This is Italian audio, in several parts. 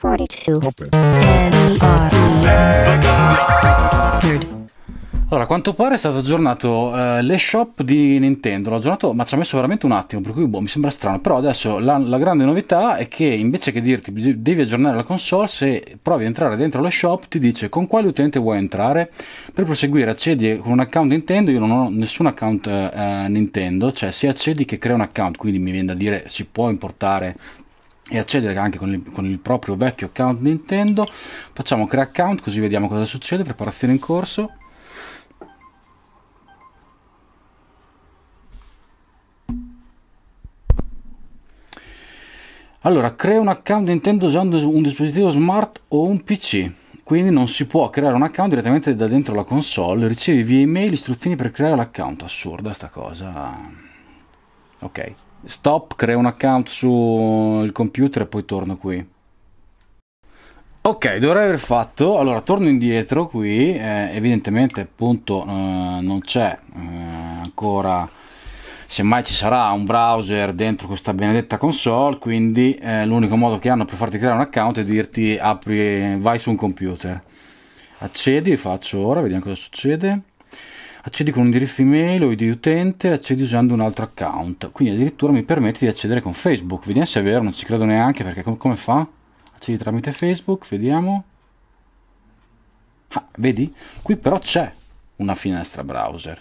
Allora, a quanto pare è stato aggiornato eh, l'eShop di Nintendo, l'ho aggiornato ma ci ha messo veramente un attimo, per cui boh, mi sembra strano, però adesso la, la, grande novità è che invece che dirti devi aggiornare la console, se provi a entrare dentro l'eShop ti dice con quale utente vuoi entrare, per proseguire accedi con un account Nintendo, io non ho nessun account eh, eh Nintendo, cioè se accedi che crea un account, quindi mi viene da dire si può importare e accedere anche con il, con il, proprio vecchio account Nintendo. Facciamo crea account così vediamo cosa succede, preparazione in corso. Allora, crea un account Nintendo usando un dispositivo smart o un PC. Quindi non si può creare un account direttamente da dentro la console, ricevi via email istruzioni per creare l'account. Assurda sta cosa. Ok. Stop, creo un account sul computer e poi torno qui. Ok, dovrei aver fatto, allora torno indietro qui, eh, evidentemente appunto eh, non c'è eh, ancora, semmai ci sarà un browser dentro questa benedetta console, quindi eh, l'unico modo che hanno per farti creare un account è dirti apri, vai su un computer. Accedi, faccio ora, vediamo cosa succede accedi con un indirizzo email o di utente, accedi usando un altro account, quindi addirittura mi permette di accedere con Facebook, vediamo se è vero, non ci credo neanche perché com- come fa? Accedi tramite Facebook, vediamo. Ah, vedi? Qui però c'è una finestra browser,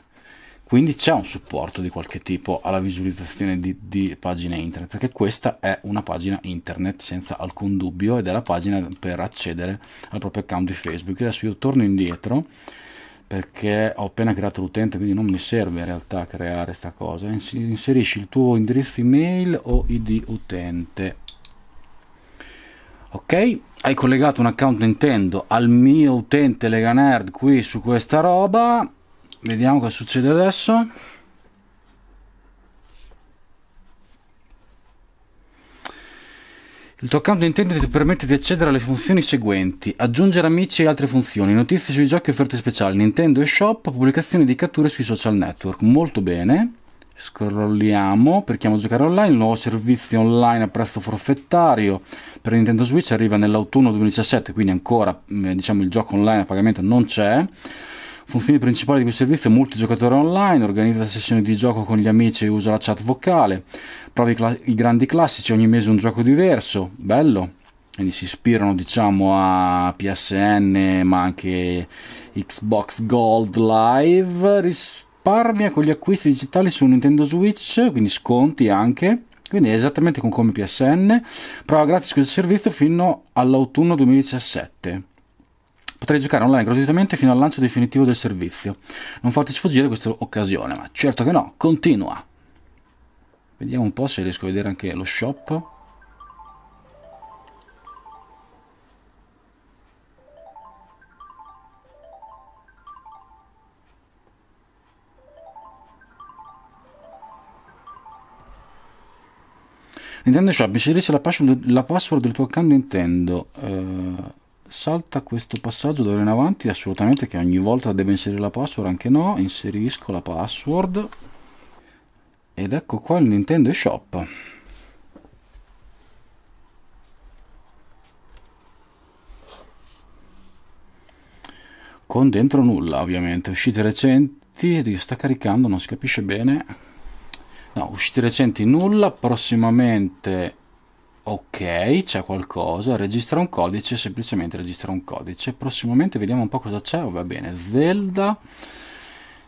quindi c'è un supporto di qualche tipo alla visualizzazione di, di, pagine internet, perché questa è una pagina internet senza alcun dubbio ed è la pagina per accedere al proprio account di Facebook. Adesso io torno indietro perché ho appena creato l'utente quindi non mi serve in realtà creare questa cosa inserisci il tuo indirizzo email o id utente ok hai collegato un account Nintendo al mio utente Lega Nerd qui su questa roba vediamo cosa succede adesso Il tuo account Nintendo ti permette di accedere alle funzioni seguenti: aggiungere amici e altre funzioni, notizie sui giochi e offerte speciali, Nintendo e Shop, pubblicazioni di catture sui social network. Molto bene. Scrolliamo, per chi giocare online, il nuovo servizio online a prezzo forfettario per Nintendo Switch arriva nell'autunno 2017, quindi ancora mm, diciamo, il gioco online a pagamento non c'è. Funzione principale di questo servizio è multigiocatore online, organizza sessioni di gioco con gli amici e usa la chat vocale, provi cla- i grandi classici, ogni mese un gioco diverso, bello. Quindi si ispirano diciamo a PSN ma anche Xbox Gold Live, risparmia con gli acquisti digitali su Nintendo Switch, quindi sconti anche quindi è esattamente come PSN, prova gratis questo servizio fino all'autunno 2017 potrei giocare online gratuitamente fino al lancio definitivo del servizio. Non farti sfuggire questa occasione, ma certo che no, continua. Vediamo un po' se riesco a vedere anche lo shop. Nintendo Shop, inserisci la password, la password del tuo account Nintendo. Uh salta questo passaggio da ora in avanti assolutamente che ogni volta deve inserire la password anche no inserisco la password ed ecco qua il Nintendo Shop con dentro nulla ovviamente uscite recenti sta caricando non si capisce bene no uscite recenti nulla prossimamente Ok, c'è qualcosa, registra un codice, semplicemente registra un codice. Prossimamente vediamo un po' cosa c'è, oh, va bene. Zelda,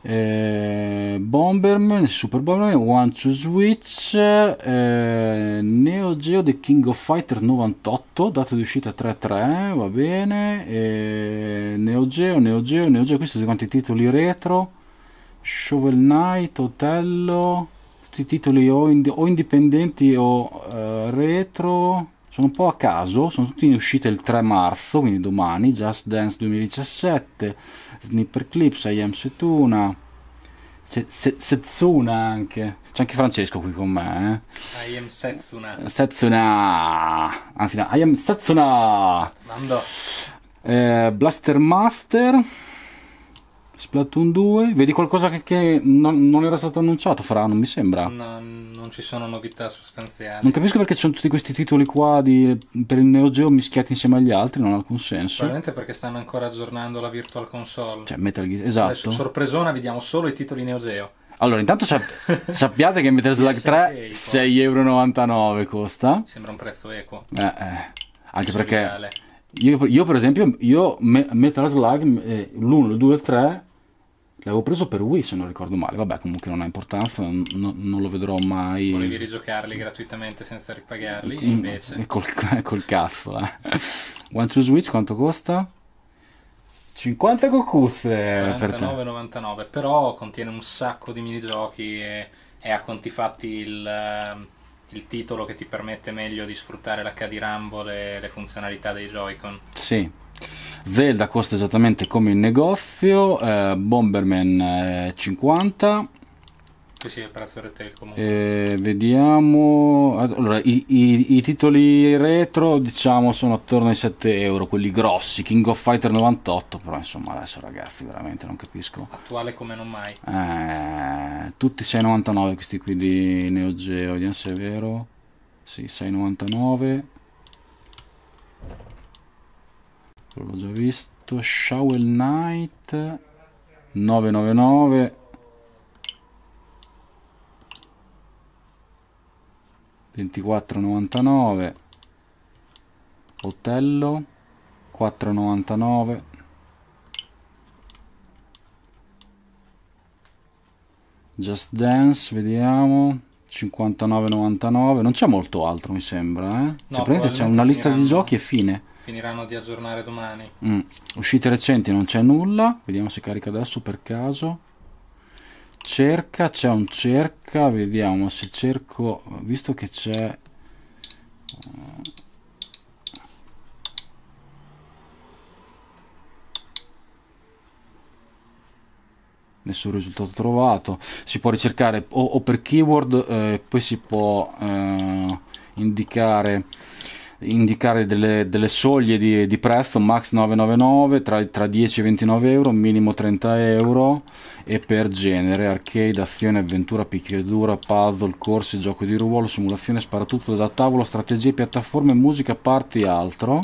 eh, Bomberman, Super Bomberman, One to Switch, eh, Neo Geo The King of Fighters 98, data di uscita 3.3, va bene. Eh, Neo Geo, Neo Geo, Neo Geo, questi sono quanti titoli retro. Shovel Knight, Otello tutti i titoli o, ind o indipendenti o eh, retro sono un po' a caso, sono tutti in uscita il 3 marzo, quindi domani, Just Dance 2017, Snipper Clips, I Am Setuna, Setsuna anche, c'è anche Francesco qui con me. Eh? I Am Setsuna. Setsuna, anzi no, I Am Setsuna. Mando. Eh, Blaster Master. Splatoon 2, vedi qualcosa che, che non, non, era stato annunciato, Fra, non mi sembra. No, non ci sono novità sostanziali. Non capisco perché ci sono tutti questi titoli qua di, per il Neo Geo mischiati insieme agli altri, non ha alcun senso. Probabilmente perché stanno ancora aggiornando la Virtual Console. Cioè, Metal Gear, esatto. Adesso, sorpresona, vediamo solo i titoli Neo Geo. Allora, intananto sappiate che Metal Slug 3 6,99€ costa. Sembra un prezzo equo. Eh, eh. Anche perché... Io, io, per esempio, io Metal Slug eh, l'1, il 2 e il 3 L'avevo preso per Wii se non ricordo male, vabbè comunque non ha importanza, no, non lo vedrò mai. Volevi rigiocarli gratuitamente senza ripagarli e mm, invece... E col, col cazzo, eh. One to Switch quanto costa? 50 cocuzze! 49,99, per però contiene un sacco di minigiochi e, e ha conti fatti il, ehm, il, titolo che ti permette meglio di sfruttare l'HD Rumble e le funzionalità dei Joy-Con. Sì Zelda costa esattamente come il negozio, eh, Bomberman eh, 50. Sì, sì, il prezzo retail comunque. Eh, vediamo, allora, i, i, i, titoli retro diciamo sono attorno ai 7 euro, quelli grossi, King of Fighter 98, però insomma adesso ragazzi veramente non capisco. Attuale come non mai. Eh, tutti 6,99 questi qui di Neo Geo, vediamo se è vero. Sì, 6,99. l'ho già visto Shovel Knight 999 24,99 Otello 4,99 Just Dance, vediamo 59,99 non c'è molto altro mi sembra eh? Cioè, no, cioè, c'è una lista di giochi e fine finiranno di aggiornare domani. Mm. Uscite recenti non c'è nulla, vediamo se carica adesso per caso. Cerca, c'è un cerca, vediamo se cerco, visto che c'è... Eh, nessun risultato trovato si può ricercare o, o per keyword eh, poi si può eh, indicare indicare delle, delle soglie di, di, prezzo max 999 tra, tra 10 e 29 euro minimo 30 euro e per genere arcade azione avventura picchiadura puzzle corsi gioco di ruolo simulazione sparatutto da tavolo strategie piattaforme musica party altro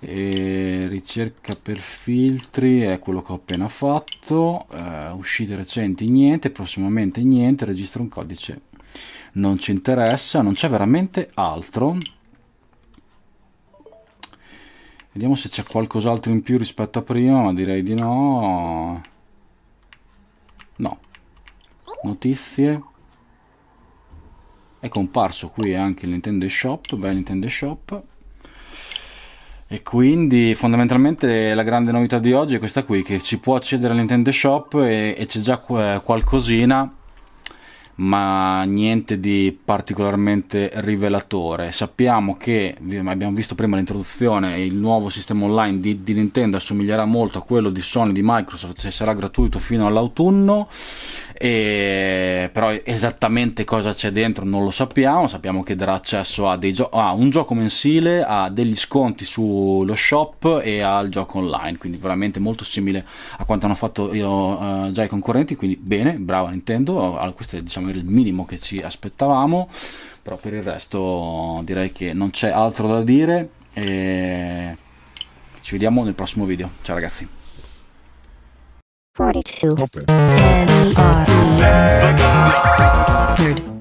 e ricerca per filtri è quello che ho appena fatto eh, uscite recenti niente prossimamente niente registro un codice non ci interessa non c'è veramente altro Vediamo se c'è qualcos'altro in più rispetto a prima, ma direi di no. No. Notizie. È comparso qui anche il Nintendo Shop, beh Nintendo Shop. E quindi fondamentalmente la grande novità di oggi è questa qui, che si può accedere al Nintendo Shop e, e c'è già qualcosina ma niente di particolarmente rivelatore. Sappiamo che, abbiamo visto prima l'introduzione, il nuovo sistema online di, di Nintendo assomiglierà molto a quello di Sony, di Microsoft, se sarà gratuito fino all'autunno e... però esattamente cosa c'è dentro non lo sappiamo, sappiamo che darà accesso a, gio- a un gioco mensile, a degli sconti sullo shop e al gioco online, quindi veramente molto simile a quanto hanno fatto io, uh, già i concorrenti, quindi bene, brava Nintendo, allora, questo è diciamo, il minimo che ci aspettavamo, però per il resto direi che non c'è altro da dire. E... Ci vediamo nel prossimo video. Ciao ragazzi. 42 N-E-R-D Nerd